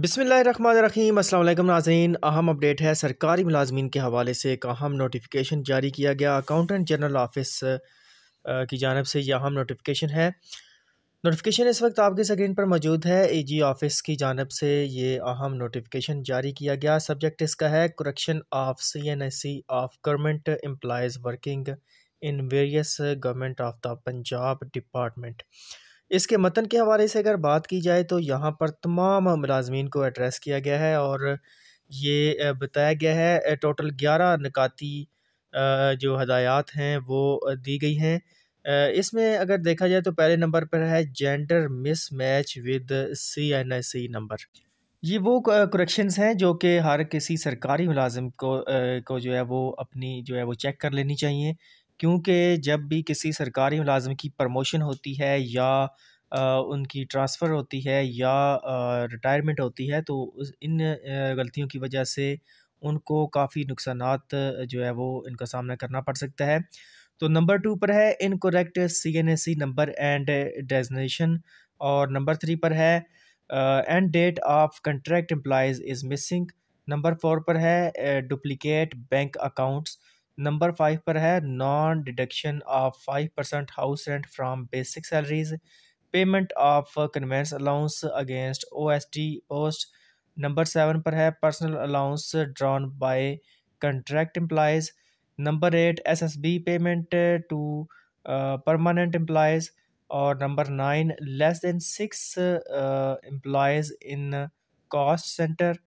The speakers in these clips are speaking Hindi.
बिसमीम अल्लाम नाजीन अहम अपडेट है सरकारी मुलाजमीन के हवाले से एक अहम नोटिफिकेशन जारी किया गया अकाउंटेंट जनरल ऑफिस की जानब से यह अहम नोटिफिकेशन है नोटिफिकेशन इस वक्त आपके स्क्रीन पर मौजूद है ए जी ऑफिस की जानब से ये अहम नोटिफिकेशन जारी किया गया सब्जेक्ट इसका है correction of C N S C of government employees working in various government of the Punjab department इसके मतन के हवाले से अगर बात की जाए तो यहाँ पर तमाम मुलाजमीन को एड्रेस किया गया है और ये बताया गया है टोटल ग्यारह निकाती जो हदायत हैं वो दी गई हैं इसमें अगर देखा जाए तो पहले नंबर पर है gender mismatch with C N S C number ये वो करेक्शंस हैं जो कि हर किसी सरकारी मुलाजिम को को जो है वो अपनी जो है वो चेक कर लेनी चाहिए क्योंकि जब भी किसी सरकारी मुलाजम की प्रमोशन होती है या आ, उनकी ट्रांसफ़र होती है या रिटायरमेंट होती है तो उस इन गलतियों की वजह से उनको काफ़ी नुकसान जो है वो इनका सामना करना पड़ सकता है तो नंबर टू पर है incorrect C N S C number and designation और नंबर थ्री पर है end date of contract employees is missing number four पर है duplicate bank accounts number five पर है non deduction of five percent house rent from basic salaries payment of conveyance allowance against O S T post number seven पर है personal allowance drawn by contract employees number eight S S B payment to permanent employees और number nine less than six employees in cost centre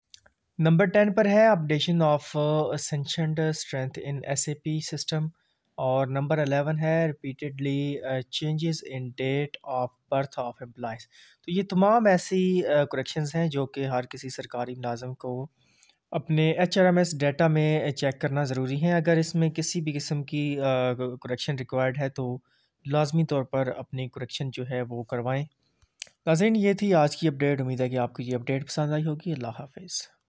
number ten पर है updation of sanctioned strength in S system और नंबर अलेवन है repeatedly changes in date of birth of employees तो ये तमाम ऐसी करेक्शंस uh, हैं जो कि हर किसी सरकारी मुलाजम को अपने H R M S data में चेक करना ज़रूरी है अगर इसमें किसी भी किस्म की करेक्शन uh, रिक्वायर्ड है तो लाजमी तौर पर अपनी करेक्शन जो है वो करवाएँ नाजीन ये थी आज की अपडेट उम्मीद है कि आपको ये अपडेट पसंद आई होगी अल्लाह हाफिज़